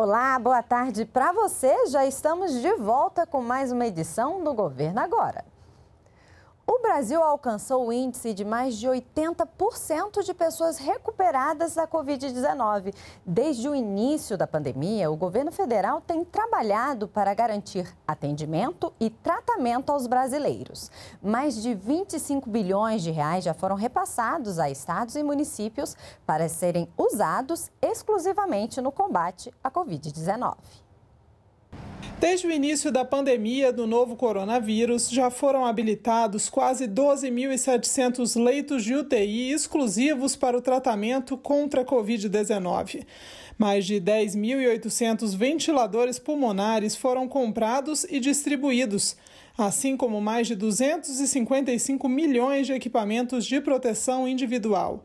Olá, boa tarde para você. Já estamos de volta com mais uma edição do Governo Agora. O Brasil alcançou o índice de mais de 80% de pessoas recuperadas da Covid-19. Desde o início da pandemia, o governo federal tem trabalhado para garantir atendimento e tratamento aos brasileiros. Mais de 25 bilhões de reais já foram repassados a estados e municípios para serem usados exclusivamente no combate à Covid-19. Desde o início da pandemia do novo coronavírus, já foram habilitados quase 12.700 leitos de UTI exclusivos para o tratamento contra a Covid-19. Mais de 10.800 ventiladores pulmonares foram comprados e distribuídos, assim como mais de 255 milhões de equipamentos de proteção individual.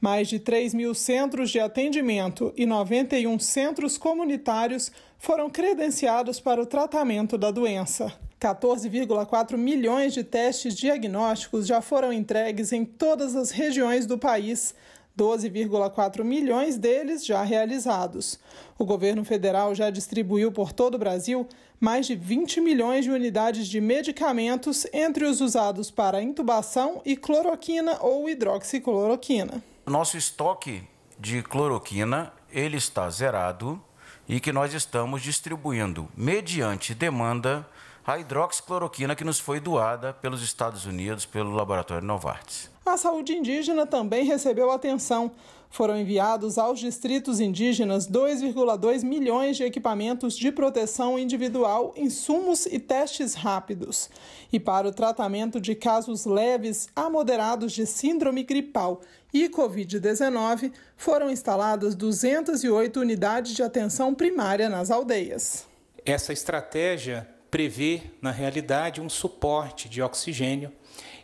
Mais de 3 mil centros de atendimento e 91 centros comunitários foram credenciados para o tratamento da doença. 14,4 milhões de testes diagnósticos já foram entregues em todas as regiões do país, 12,4 milhões deles já realizados. O governo federal já distribuiu por todo o Brasil mais de 20 milhões de unidades de medicamentos, entre os usados para intubação e cloroquina ou hidroxicloroquina nosso estoque de cloroquina ele está zerado e que nós estamos distribuindo mediante demanda a hidroxicloroquina que nos foi doada pelos Estados Unidos pelo laboratório Novartis. A saúde indígena também recebeu atenção. Foram enviados aos distritos indígenas 2,2 milhões de equipamentos de proteção individual, insumos e testes rápidos. E para o tratamento de casos leves a moderados de síndrome gripal e Covid-19, foram instaladas 208 unidades de atenção primária nas aldeias. Essa estratégia prevê, na realidade, um suporte de oxigênio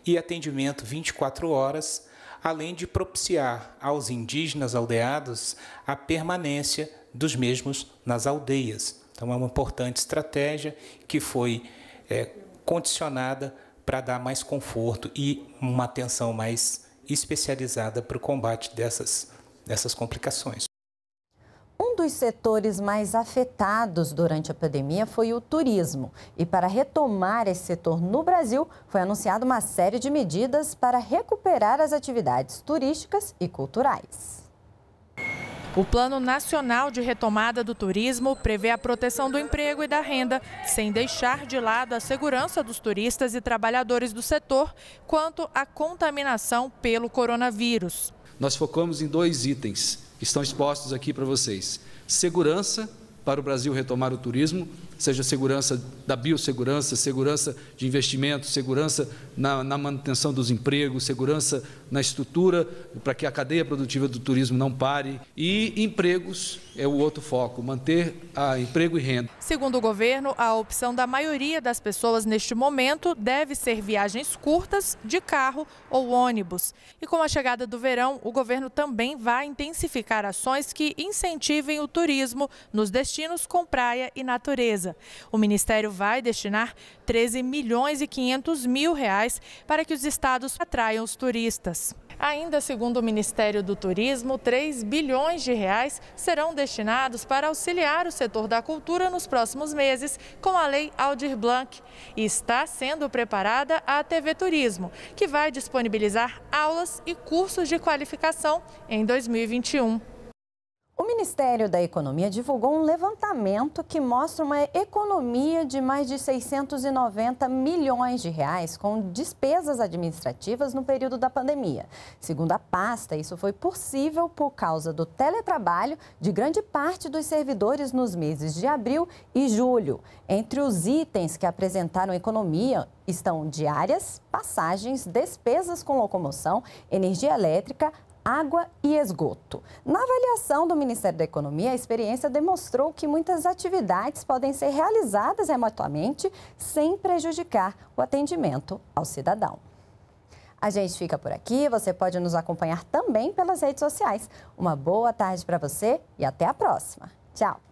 e atendimento 24 horas, além de propiciar aos indígenas aldeados a permanência dos mesmos nas aldeias. Então, é uma importante estratégia que foi é, condicionada para dar mais conforto e uma atenção mais especializada para o combate dessas, dessas complicações dos setores mais afetados durante a pandemia foi o turismo. E para retomar esse setor no Brasil, foi anunciada uma série de medidas para recuperar as atividades turísticas e culturais. O Plano Nacional de Retomada do Turismo prevê a proteção do emprego e da renda, sem deixar de lado a segurança dos turistas e trabalhadores do setor quanto à contaminação pelo coronavírus. Nós focamos em dois itens que estão expostos aqui para vocês. Segurança para o Brasil retomar o turismo, seja segurança da biossegurança, segurança de investimentos segurança na, na manutenção dos empregos, segurança na estrutura, para que a cadeia produtiva do turismo não pare. E empregos é o outro foco, manter a ah, emprego e renda. Segundo o governo, a opção da maioria das pessoas neste momento deve ser viagens curtas, de carro ou ônibus. E com a chegada do verão, o governo também vai intensificar ações que incentivem o turismo nos destinos destinos com praia e natureza. O Ministério vai destinar 13 milhões e 500 mil reais para que os estados atraiam os turistas. Ainda segundo o Ministério do Turismo, 3 bilhões de reais serão destinados para auxiliar o setor da cultura nos próximos meses com a Lei Aldir Blanc. E está sendo preparada a TV Turismo, que vai disponibilizar aulas e cursos de qualificação em 2021. O Ministério da Economia divulgou um levantamento que mostra uma economia de mais de 690 milhões de reais com despesas administrativas no período da pandemia. Segundo a pasta, isso foi possível por causa do teletrabalho de grande parte dos servidores nos meses de abril e julho. Entre os itens que apresentaram economia estão diárias, passagens, despesas com locomoção, energia elétrica, água e esgoto. Na avaliação do Ministério da Economia, a experiência demonstrou que muitas atividades podem ser realizadas remotamente sem prejudicar o atendimento ao cidadão. A gente fica por aqui, você pode nos acompanhar também pelas redes sociais. Uma boa tarde para você e até a próxima. Tchau!